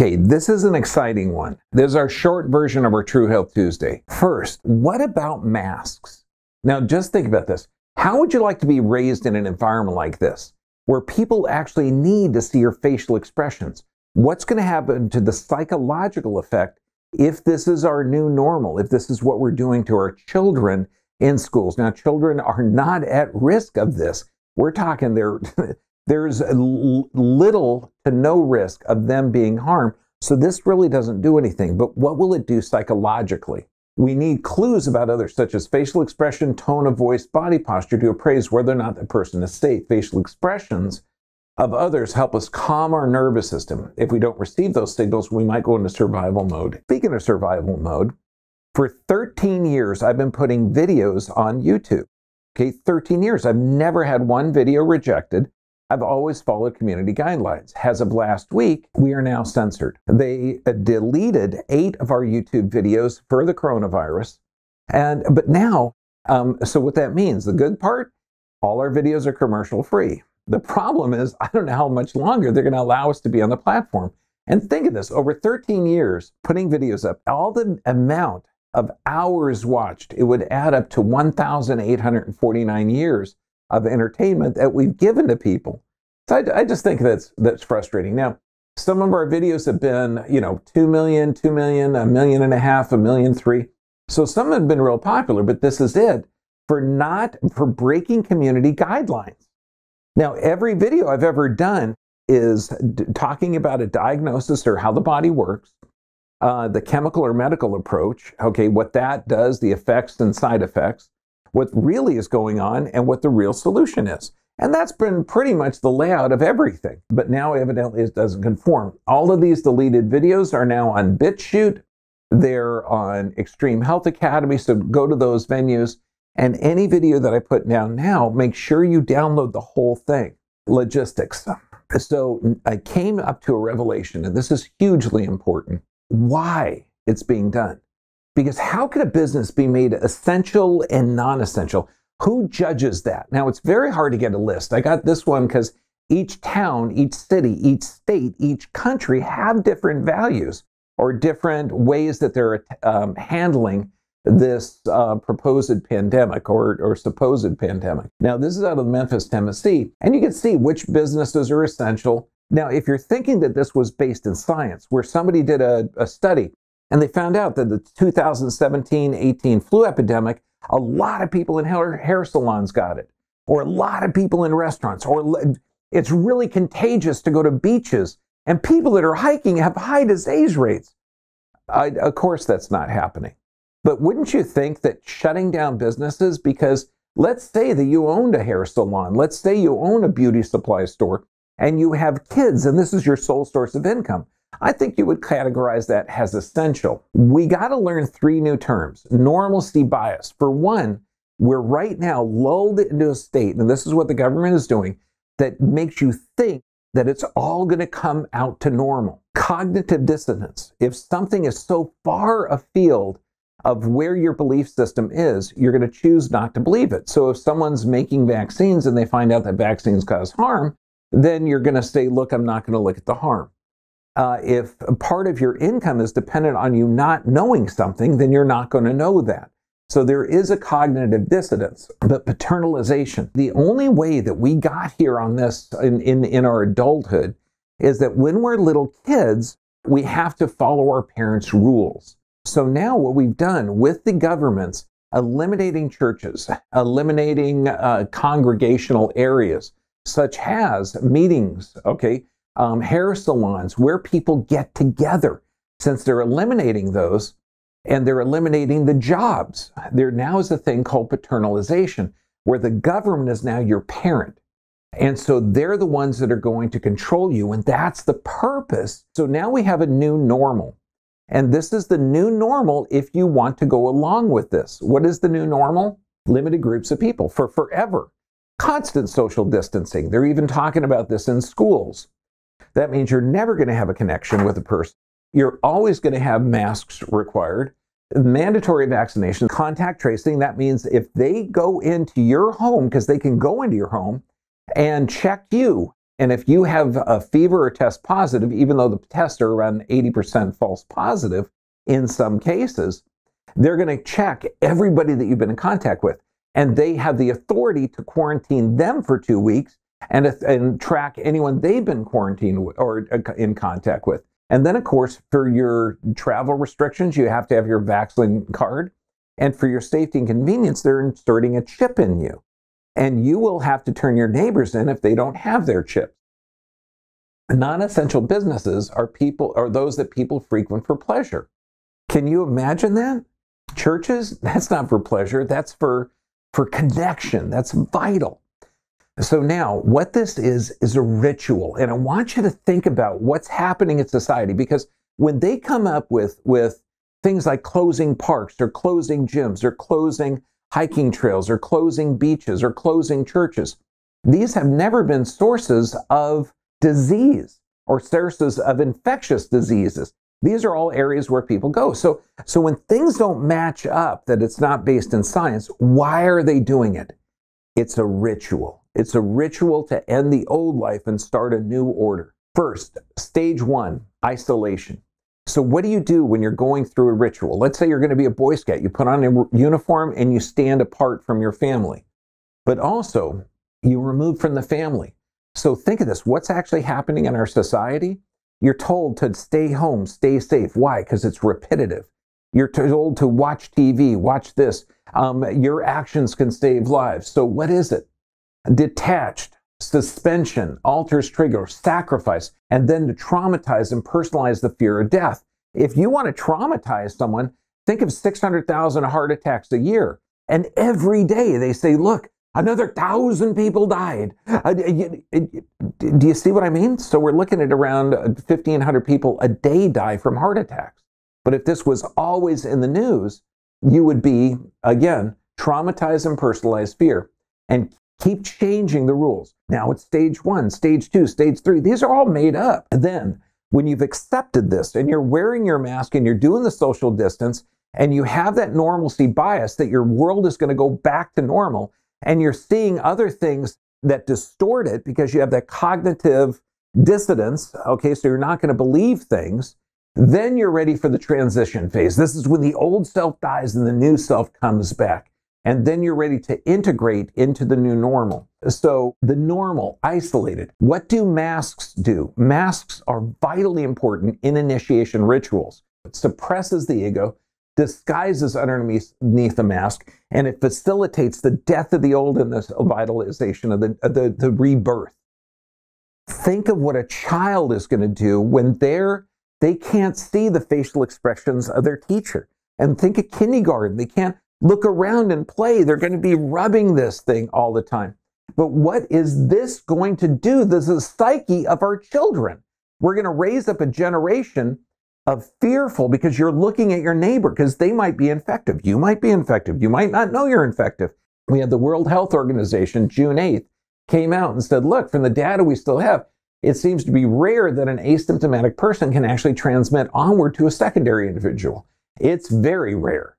Okay, this is an exciting one. There's our short version of our True Health Tuesday. First, what about masks? Now, just think about this. How would you like to be raised in an environment like this, where people actually need to see your facial expressions? What's going to happen to the psychological effect if this is our new normal, if this is what we're doing to our children in schools? Now, children are not at risk of this. We're talking they're There's little to no risk of them being harmed. So this really doesn't do anything. But what will it do psychologically? We need clues about others, such as facial expression, tone of voice, body posture, to appraise whether or not the person is safe. Facial expressions of others help us calm our nervous system. If we don't receive those signals, we might go into survival mode. Speaking of survival mode, for 13 years, I've been putting videos on YouTube. Okay, 13 years. I've never had one video rejected. I've always followed community guidelines. As of last week, we are now censored. They uh, deleted eight of our YouTube videos for the coronavirus. And but now, um, so what that means, the good part, all our videos are commercial free. The problem is, I don't know how much longer they're going to allow us to be on the platform. And think of this over 13 years putting videos up, all the amount of hours watched, it would add up to 1,849 years of entertainment that we've given to people. So I, I just think that's that's frustrating. Now, some of our videos have been, you know, 2 million, 2 million, a million and a half, a million three. So some have been real popular, but this is it for not for breaking community guidelines. Now, every video I've ever done is d- talking about a diagnosis or how the body works, uh, the chemical or medical approach, okay, what that does, the effects and side effects, what really is going on and what the real solution is. And that's been pretty much the layout of everything. But now, evidently, it doesn't conform. All of these deleted videos are now on BitChute. They're on Extreme Health Academy. So go to those venues. And any video that I put down now, make sure you download the whole thing. Logistics. So I came up to a revelation, and this is hugely important why it's being done. Because how could a business be made essential and non essential? Who judges that? Now, it's very hard to get a list. I got this one because each town, each city, each state, each country have different values or different ways that they're um, handling this uh, proposed pandemic or, or supposed pandemic. Now, this is out of Memphis, Tennessee, and you can see which businesses are essential. Now, if you're thinking that this was based in science, where somebody did a, a study and they found out that the 2017 18 flu epidemic, a lot of people in hair, hair salons got it, or a lot of people in restaurants, or it's really contagious to go to beaches. And people that are hiking have high disease rates. I, of course, that's not happening. But wouldn't you think that shutting down businesses, because let's say that you owned a hair salon, let's say you own a beauty supply store, and you have kids, and this is your sole source of income. I think you would categorize that as essential. We got to learn three new terms normalcy bias. For one, we're right now lulled into a state, and this is what the government is doing, that makes you think that it's all going to come out to normal. Cognitive dissonance. If something is so far afield of where your belief system is, you're going to choose not to believe it. So if someone's making vaccines and they find out that vaccines cause harm, then you're going to say, look, I'm not going to look at the harm uh, if part of your income is dependent on you not knowing something, then you're not going to know that. So there is a cognitive dissonance, but paternalization. The only way that we got here on this in, in, in our adulthood is that when we're little kids, we have to follow our parents' rules. So now what we've done with the governments eliminating churches, eliminating uh, congregational areas, such as meetings, okay? um, hair salons where people get together since they're eliminating those and they're eliminating the jobs. There now is a thing called paternalization where the government is now your parent. And so they're the ones that are going to control you, and that's the purpose. So now we have a new normal. And this is the new normal if you want to go along with this. What is the new normal? Limited groups of people for forever. Constant social distancing. They're even talking about this in schools. That means you're never going to have a connection with a person. You're always going to have masks required. Mandatory vaccination, contact tracing, that means if they go into your home, because they can go into your home and check you. And if you have a fever or test positive, even though the tests are around 80% false positive in some cases, they're going to check everybody that you've been in contact with. And they have the authority to quarantine them for two weeks and, and track anyone they've been quarantined with or uh, in contact with. And then, of course, for your travel restrictions, you have to have your vaccine card. And for your safety and convenience, they're inserting a chip in you. And you will have to turn your neighbors in if they don't have their chips. Non-essential businesses are people are those that people frequent for pleasure. Can you imagine that? Churches, that's not for pleasure, that's for for connection. That's vital. So now what this is, is a ritual. And I want you to think about what's happening in society because when they come up with, with things like closing parks or closing gyms or closing hiking trails or closing beaches or closing churches, these have never been sources of disease or sources of infectious diseases. These are all areas where people go. So, so when things don't match up, that it's not based in science, why are they doing it? It's a ritual. It's a ritual to end the old life and start a new order. First, stage one isolation. So, what do you do when you're going through a ritual? Let's say you're going to be a Boy Scout. You put on a uniform and you stand apart from your family, but also you remove from the family. So, think of this what's actually happening in our society? You're told to stay home, stay safe. Why? Because it's repetitive. You're told to watch TV, watch this. Um, your actions can save lives. So, what is it? detached, suspension, alters trigger, sacrifice, and then to traumatize and personalize the fear of death. If you want to traumatize someone, think of 600,000 heart attacks a year. And every day they say, look, another thousand people died. Uh, do you see what I mean? So we're looking at around 1,500 uh, people a day die from heart attacks. But if this was always in the news, you would be, again, traumatized and personalized fear. And Keep changing the rules. Now it's stage one, stage two, stage three. These are all made up. And then when you've accepted this and you're wearing your mask and you're doing the social distance and you have that normalcy bias that your world is going to go back to normal and you're seeing other things that distort it because you have that cognitive dissonance. Okay, so you're not going to believe things. Then you're ready for the transition phase. This is when the old self dies and the new self comes back and then you're ready to integrate into the new normal. So, the normal, isolated. What do masks do? Masks are vitally important in initiation rituals. It suppresses the ego, disguises underneath the mask, and it facilitates the death of the old and the vitalization of the, the, the rebirth. Think of what a child is going to do when they're, they can't see the facial expressions of their teacher. And think of kindergarten. They can't Look around and play. They're going to be rubbing this thing all the time. But what is this going to do This the psyche of our children? We're going to raise up a generation of fearful because you're looking at your neighbor because they might be infective. You might be infective. You might not know you're infective. We had the World Health Organization, June 8th, came out and said, look, from the data we still have, it seems to be rare that an asymptomatic person can actually transmit onward to a secondary individual. It's very rare.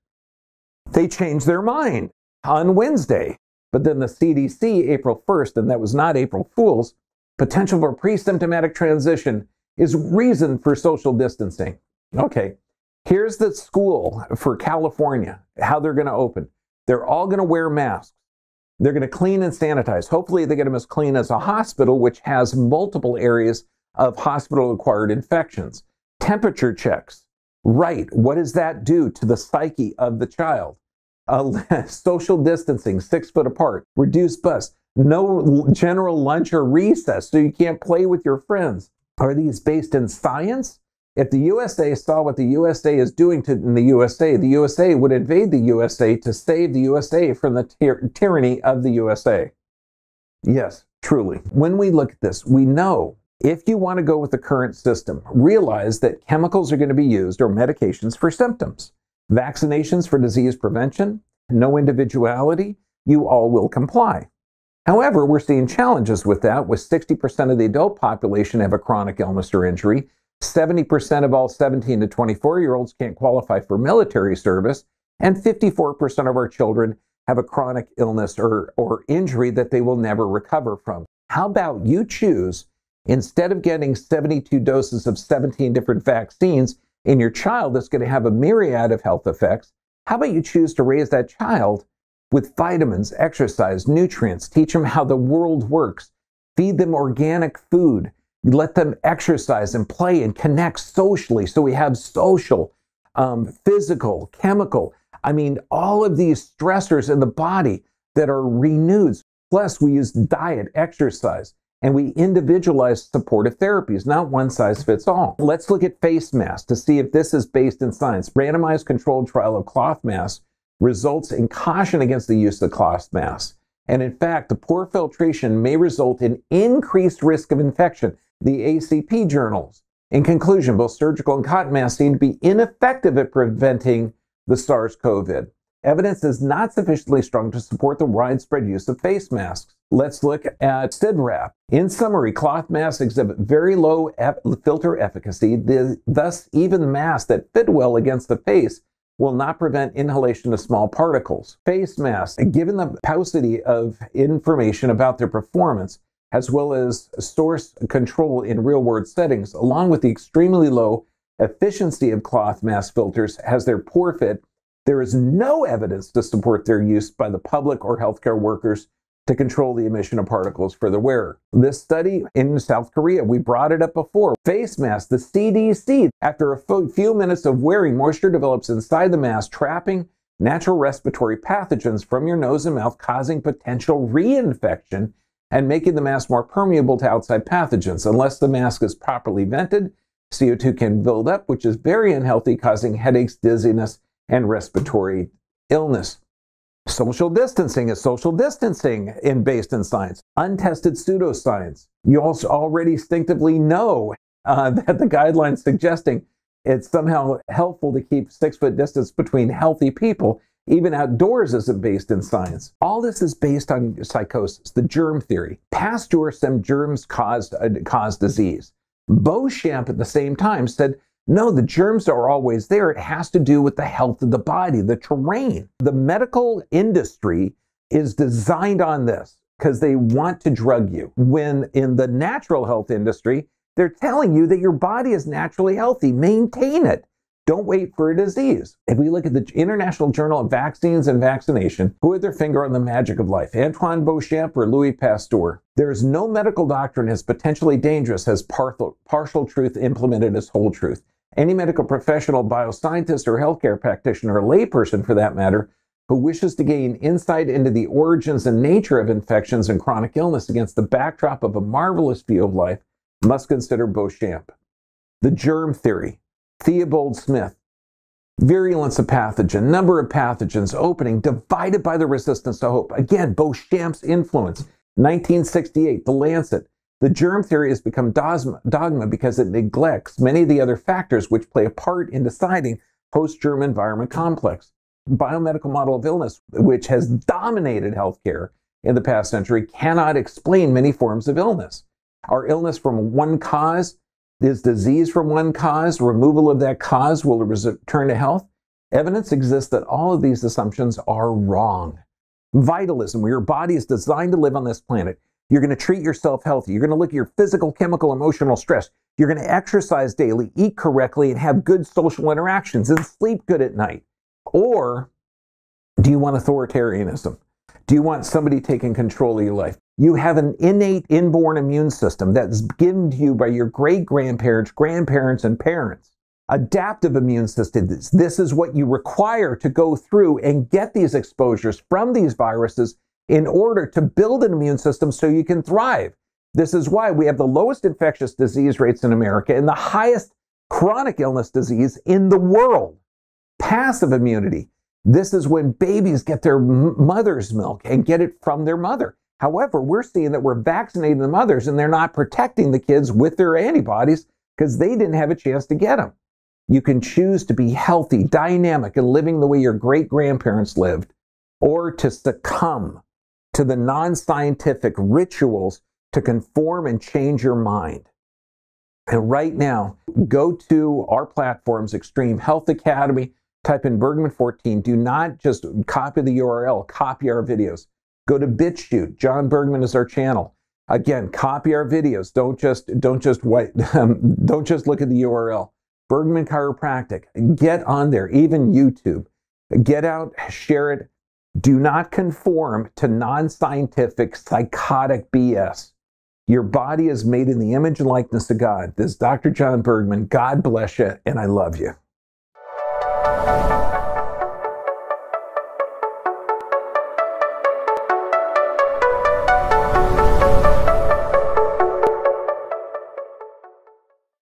They changed their mind on Wednesday. But then the CDC, April 1st, and that was not April Fool's, potential for pre symptomatic transition is reason for social distancing. Okay, here's the school for California, how they're going to open. They're all going to wear masks. They're going to clean and sanitize. Hopefully, they get them as clean as a hospital, which has multiple areas of hospital acquired infections. Temperature checks right. What does that do to the psyche of the child? Uh, social distancing, six foot apart, reduced bus, no general lunch or recess, so you can't play with your friends. Are these based in science? If the USA saw what the USA is doing to in the USA, the USA would invade the USA to save the USA from the tyr- tyranny of the USA. Yes, truly. When we look at this, we know if you want to go with the current system, realize that chemicals are going to be used or medications for symptoms, vaccinations for disease prevention, no individuality, you all will comply. However, we're seeing challenges with that, with 60% of the adult population have a chronic illness or injury, 70% of all 17 to 24 year olds can't qualify for military service, and 54% of our children have a chronic illness or, or injury that they will never recover from. How about you choose Instead of getting 72 doses of 17 different vaccines in your child that's going to have a myriad of health effects, how about you choose to raise that child with vitamins, exercise, nutrients, teach them how the world works, feed them organic food, let them exercise and play and connect socially. So we have social, um, physical, chemical. I mean, all of these stressors in the body that are renewed. Plus, we use diet, exercise, and we individualize supportive therapies, not one size fits all. Let's look at face masks to see if this is based in science. Randomized controlled trial of cloth masks results in caution against the use of cloth masks. And in fact, the poor filtration may result in increased risk of infection. The ACP journals. In conclusion, both surgical and cotton masks seem to be ineffective at preventing the SARS COVID evidence is not sufficiently strong to support the widespread use of face masks. Let's look at SIDRAP. In summary, cloth masks exhibit very low filter efficacy, thus even masks that fit well against the face will not prevent inhalation of small particles. Face masks, given the paucity of information about their performance, as well as source control in real-world settings, along with the extremely low efficiency of cloth mask filters, has their poor fit there is no evidence to support their use by the public or healthcare workers to control the emission of particles for the wearer. This study in South Korea, we brought it up before. Face masks, the CDC, after a few minutes of wearing, moisture develops inside the mask, trapping natural respiratory pathogens from your nose and mouth, causing potential reinfection and making the mask more permeable to outside pathogens. Unless the mask is properly vented, CO2 can build up, which is very unhealthy, causing headaches, dizziness, and respiratory illness. Social distancing is social distancing in based in science, untested pseudoscience. You also already instinctively know uh, that the guidelines suggesting it's somehow helpful to keep six foot distance between healthy people, even outdoors, isn't based in science. All this is based on psychosis, the germ theory. Pasteur, germs caused uh, caused disease. Beauchamp at the same time said no, the germs are always there. It has to do with the health of the body, the terrain. The medical industry is designed on this because they want to drug you. When in the natural health industry, they're telling you that your body is naturally healthy, maintain it. Don't wait for a disease. If we look at the International Journal of Vaccines and Vaccination, who had their finger on the magic of life? Antoine Beauchamp or Louis Pasteur? There is no medical doctrine as potentially dangerous as partial, partial truth implemented as whole truth. Any medical professional, bioscientist, or healthcare practitioner, or layperson for that matter, who wishes to gain insight into the origins and nature of infections and chronic illness against the backdrop of a marvelous view of life must consider Beauchamp. The germ theory, Theobald Smith, virulence of pathogen, number of pathogens, opening, divided by the resistance to hope. Again, Beauchamp's influence. 1968, The Lancet. The germ theory has become dogma because it neglects many of the other factors which play a part in deciding post-germ environment complex. Biomedical model of illness, which has dominated healthcare in the past century, cannot explain many forms of illness. Our illness from one cause is disease from one cause. Removal of that cause will return to health. Evidence exists that all of these assumptions are wrong. Vitalism, where your body is designed to live on this planet, you're going to treat yourself healthy. You're going to look at your physical, chemical, emotional stress. You're going to exercise daily, eat correctly, and have good social interactions and sleep good at night. Or do you want authoritarianism? Do you want somebody taking control of your life? You have an innate, inborn immune system that's given to you by your great grandparents, grandparents, and parents. Adaptive immune system. This is what you require to go through and get these exposures from these viruses in order to build an immune system so you can thrive. This is why we have the lowest infectious disease rates in America and the highest chronic illness disease in the world. Passive immunity. This is when babies get their mother's milk and get it from their mother. However, we're seeing that we're vaccinating the mothers and they're not protecting the kids with their antibodies because they didn't have a chance to get them. You can choose to be healthy, dynamic, and living the way your great grandparents lived, or to succumb to the non scientific rituals to conform and change your mind. And right now, go to our platforms, Extreme Health Academy, type in Bergman 14. Do not just copy the URL, copy our videos. Go to BitChute. John Bergman is our channel. Again, copy our videos. Don't just don't just wait. Um, don't just look at the URL. Bergman Chiropractic. Get on there. Even YouTube. Get out, share it. Do not conform to non scientific, psychotic BS. Your body is made in the image and likeness of God. This Dr. John Bergman. God bless you, and I love you.